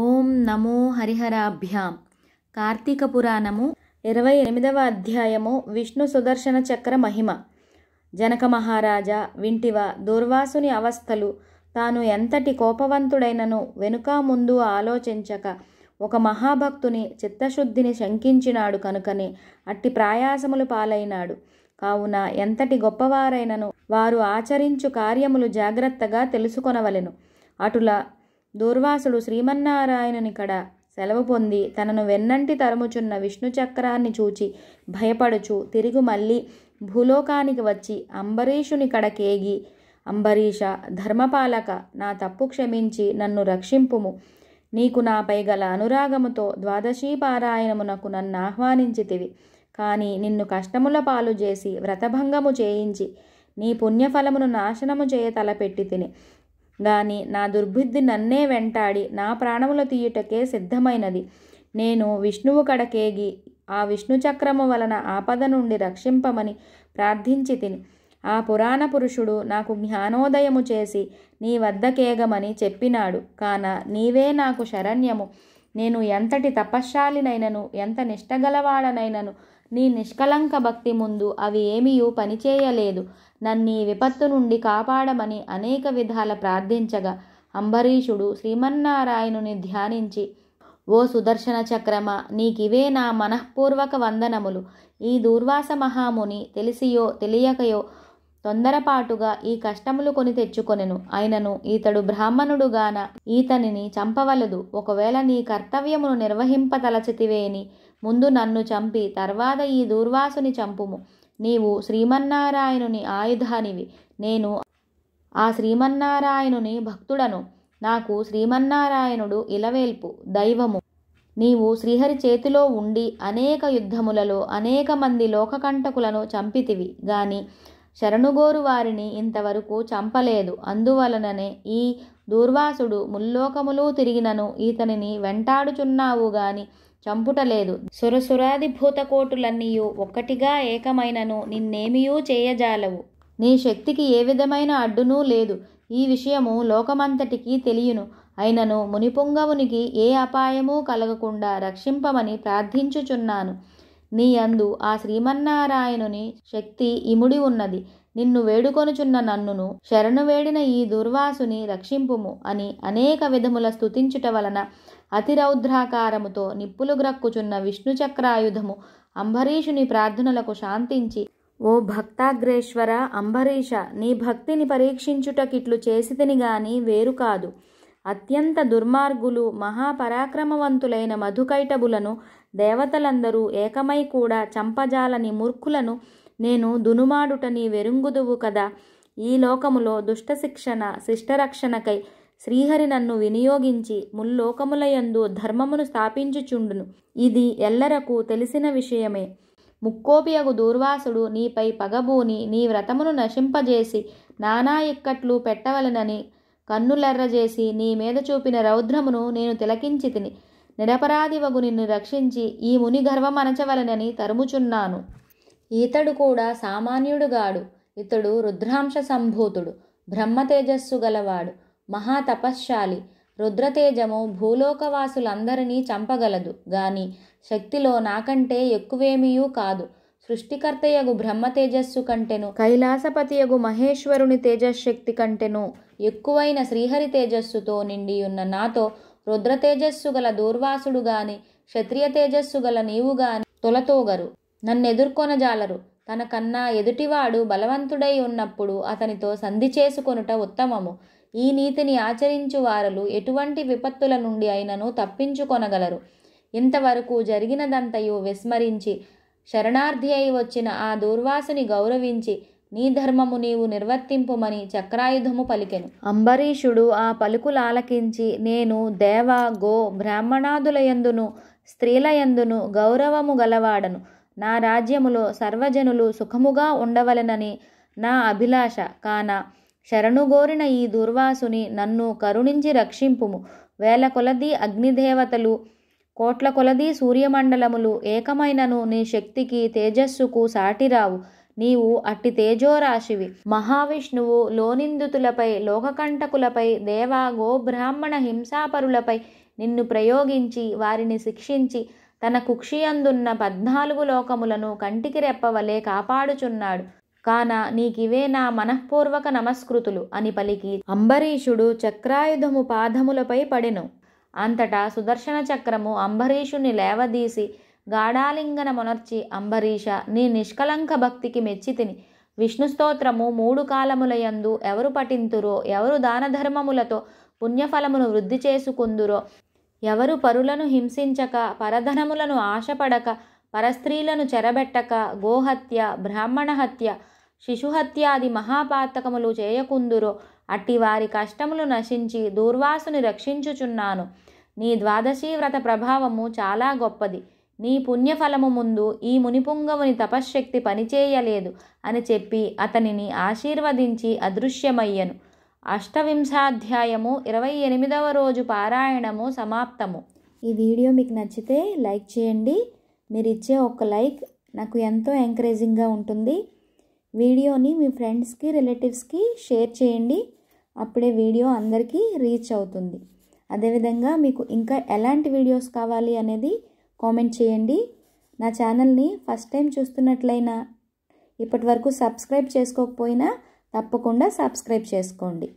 ఓం నమో హరిహరాభ్యాం కార్తీక పురాణము ఇరవై ఎనిమిదవ అధ్యాయము విష్ణు సుదర్శన చక్ర మహిమ జనక మహారాజా వింటివ దుర్వాసుని అవస్థలు తాను ఎంతటి కోపవంతుడైనను వెనుక ముందు ఆలోచించక ఒక మహాభక్తుని చిత్తశుద్ధిని శంకించినాడు కనుకనే అట్టి ప్రాయాసములు పాలైనాడు కావున ఎంతటి గొప్పవారైనను వారు ఆచరించు కార్యములు జాగ్రత్తగా తెలుసుకొనవలెను అటుల దూర్వాసుడు శ్రీమన్నారాయణుని కడ సెలవు పొంది తనను వెన్నంటి తరుముచున్న విష్ణు చక్రాన్ని చూచి భయపడుచు తిరిగి మళ్ళీ భూలోకానికి వచ్చి అంబరీషుని కడకేగి అంబరీష ధర్మపాలక నా తప్పు క్షమించి నన్ను రక్షింపుము నీకు నాపై గల అనురాగముతో ద్వాదశీ పారాయణమునకు నన్ను ఆహ్వానించితివి కానీ నిన్ను కష్టముల పాలు చేసి వ్రతభంగము చేయించి నీ పుణ్యఫలమును నాశనము చేయ తలపెట్టి తిని గాని నా దుర్బుద్ధి నన్నే వెంటాడి నా ప్రాణములు తీయుటకే సిద్ధమైనది నేను విష్ణువు కడకేగి ఆ విష్ణు చక్రము వలన ఆపద నుండి రక్షింపమని ప్రార్థించి తిని ఆ పురాణ పురుషుడు నాకు జ్ఞానోదయము చేసి నీ వద్దకేగమని చెప్పినాడు కాన నీవే నాకు శరణ్యము నేను ఎంతటి తపశ్శాలినైనను ఎంత నిష్టగలవాడనైనను నీ నిష్కలంక భక్తి ముందు అవి ఏమీ పనిచేయలేదు నన్నీ విపత్తు నుండి కాపాడమని అనేక విధాల ప్రార్థించగా అంబరీషుడు శ్రీమన్నారాయణుని ధ్యానించి ఓ సుదర్శన చక్రమ నీకివే నా మనఃపూర్వక వందనములు ఈ దూర్వాస మహాముని తెలిసియో తెలియకయో తొందరపాటుగా ఈ కష్టములు కొని తెచ్చుకొనెను ఆయనను ఈతడు బ్రాహ్మణుడుగాన ఈతనిని చంపవలదు ఒకవేళ నీ కర్తవ్యమును నిర్వహింపతలచితివేని ముందు నన్ను చంపి తర్వాత ఈ దూర్వాసుని చంపుము నీవు శ్రీమన్నారాయణుని ఆయుధానివి నేను ఆ శ్రీమన్నారాయణుని భక్తుడను నాకు శ్రీమన్నారాయణుడు ఇలవేల్పు దైవము నీవు శ్రీహరి చేతిలో ఉండి అనేక యుద్ధములలో అనేక మంది లోకకంటకులను చంపితివి గాని శరణుగోరు వారిని ఇంతవరకు చంపలేదు అందువలననే ఈ దూర్వాసుడు ముల్లోకములు తిరిగినను ఇతనిని వెంటాడుచున్నావు గాని చంపుటలేదు సురసురాధిభూతకోటులన్నీయు ఒక్కటిగా ఏకమైనను నిన్నేమియూ చేయజాలవు నీ శక్తికి ఏ విధమైన అడ్డునూ లేదు ఈ విషయము లోకమంతటికి తెలియను అయినను మునిపుంగవునికి ఏ అపాయమూ కలగకుండా రక్షింపమని ప్రార్థించుచున్నాను నీ అందు ఆ శ్రీమన్నారాయణుని శక్తి ఇముడి ఉన్నది నిన్ను వేడుకొనుచున్న నన్నును శరణు వేడిన ఈ దుర్వాసుని రక్షింపుము అని అనేక విధముల స్థుతించుట వలన అతిరౌద్రాకారముతో నిప్పులు గ్రక్కుచున్న విష్ణుచక్రాయుధము అంబరీషుని ప్రార్థనలకు శాంతించి ఓ భక్తాగ్రేశ్వర అంబరీష నీ భక్తిని పరీక్షించుటకిట్లు చేసితిని గాని వేరు కాదు అత్యంత దుర్మార్గులు మహాపరాక్రమవంతులైన మధుకైటబులను దేవతలందరూ ఏకమై కూడా చంపజాలని మూర్ఖులను నేను దునుమాడుటని వెరుంగుదువు కదా ఈ లోకములో దుష్టశిక్షణ శిష్టరక్షణకై శ్రీహరి నన్ను వినియోగించి ముల్లోకములయందు ధర్మమును స్థాపించుచుండును ఇది ఎల్లరకు తెలిసిన విషయమే ముక్కోపియగు దూర్వాసుడు నీపై పగబూని నీ వ్రతమును నశింపజేసి నానా ఇక్కట్లు పెట్టవలనని కన్నులెర్రజేసి నీ మీద చూపిన రౌద్రమును నేను తిలకించి తిని నిరపరాధివగు నిన్ను రక్షించి ఈ ముని గర్వమనచవలనని తరుముచున్నాను ఈతడు కూడా సామాన్యుడుగాడు ఇతడు రుద్రాంశ సంభూతుడు బ్రహ్మతేజస్సు గలవాడు మహాతపశ్శాలి రుద్రతేజము భూలోకవాసులందరినీ చంపగలదు గాని శక్తిలో నాకంటే ఎక్కువేమీయూ కాదు సృష్టికర్తయగు బ్రహ్మ తేజస్సు కంటెను కైలాసపతియగు మహేశ్వరుని తేజశక్తి కంటెను ఎక్కువైన శ్రీహరి తేజస్సుతో నిండి ఉన్న నాతో రుద్రతేజస్సు గల దూర్వాసుడు గాని క్షత్రియ తేజస్సు గల నీవు గాని తొలతోగరు నన్ను ఎదుర్కొనజాలరు తనకన్నా ఎదుటివాడు బలవంతుడై ఉన్నప్పుడు అతనితో సంధి చేసుకొనుట ఉత్తమము ఈ నీతిని ఆచరించు వారలు ఎటువంటి విపత్తుల నుండి అయినను తప్పించుకొనగలరు ఇంతవరకు జరిగినదంతయు విస్మరించి శరణార్థి అయి వచ్చిన ఆ దూర్వాసుని గౌరవించి నీ ధర్మము నీవు నిర్వర్తింపుమని చక్రాయుధము పలికెను అంబరీషుడు ఆ ఆలకించి నేను దేవ గో బ్రాహ్మణాదులయందును స్త్రీలయందును గౌరవము గలవాడను నా రాజ్యములో సర్వజనులు సుఖముగా ఉండవలెనని నా అభిలాష కాన శరణుగోరిన ఈ దుర్వాసుని నన్ను కరుణించి రక్షింపుము వేల కొలది అగ్నిదేవతలు కోట్ల కొలది సూర్యమండలములు ఏకమైనను నీ శక్తికి తేజస్సుకు సాటిరావు నీవు అట్టి తేజోరాశివి మహావిష్ణువు లోనిందుతులపై లోకకంటకులపై దేవా గోబ్రాహ్మణ హింసాపరులపై నిన్ను ప్రయోగించి వారిని శిక్షించి తన కుక్షియందున్న పద్నాలుగు లోకములను కంటికి రెప్పవలే కాపాడుచున్నాడు కాన నీకివే నా మనఃపూర్వక నమస్కృతులు అని పలికి అంబరీషుడు చక్రాయుధము పాదములపై పడెను అంతటా సుదర్శన చక్రము అంబరీషుని లేవదీసి మొనర్చి అంబరీష నీ నిష్కలంక భక్తికి మెచ్చితిని విష్ణు స్తోత్రము మూడు కాలములయందు ఎవరు పఠింతురో ఎవరు దానధర్మములతో పుణ్యఫలమును వృద్ధి చేసుకుందురో ఎవరు పరులను హింసించక పరధనములను ఆశపడక పరస్త్రీలను చెరబెట్టక గోహత్య బ్రాహ్మణ హత్య శిశుహత్యాది మహాపాతకములు చేయకుందురో అట్టి వారి కష్టములు నశించి దూర్వాసుని రక్షించుచున్నాను నీ ద్వాదశీ వ్రత ప్రభావము చాలా గొప్పది నీ పుణ్యఫలము ముందు ఈ మునిపుంగముని తపశ్శక్తి పనిచేయలేదు అని చెప్పి అతనిని ఆశీర్వదించి అదృశ్యమయ్యను అష్టవింశాధ్యాయము ఇరవై ఎనిమిదవ రోజు పారాయణము సమాప్తము ఈ వీడియో మీకు నచ్చితే లైక్ చేయండి మీరు ఇచ్చే ఒక లైక్ నాకు ఎంతో ఎంకరేజింగ్గా ఉంటుంది వీడియోని మీ ఫ్రెండ్స్కి రిలేటివ్స్కి షేర్ చేయండి అప్పుడే వీడియో అందరికీ రీచ్ అవుతుంది అదేవిధంగా మీకు ఇంకా ఎలాంటి వీడియోస్ కావాలి అనేది కామెంట్ చేయండి నా ఛానల్ని ఫస్ట్ టైం చూస్తున్నట్లయినా ఇప్పటి వరకు సబ్స్క్రైబ్ చేసుకోకపోయినా తప్పకుండా సబ్స్క్రైబ్ చేసుకోండి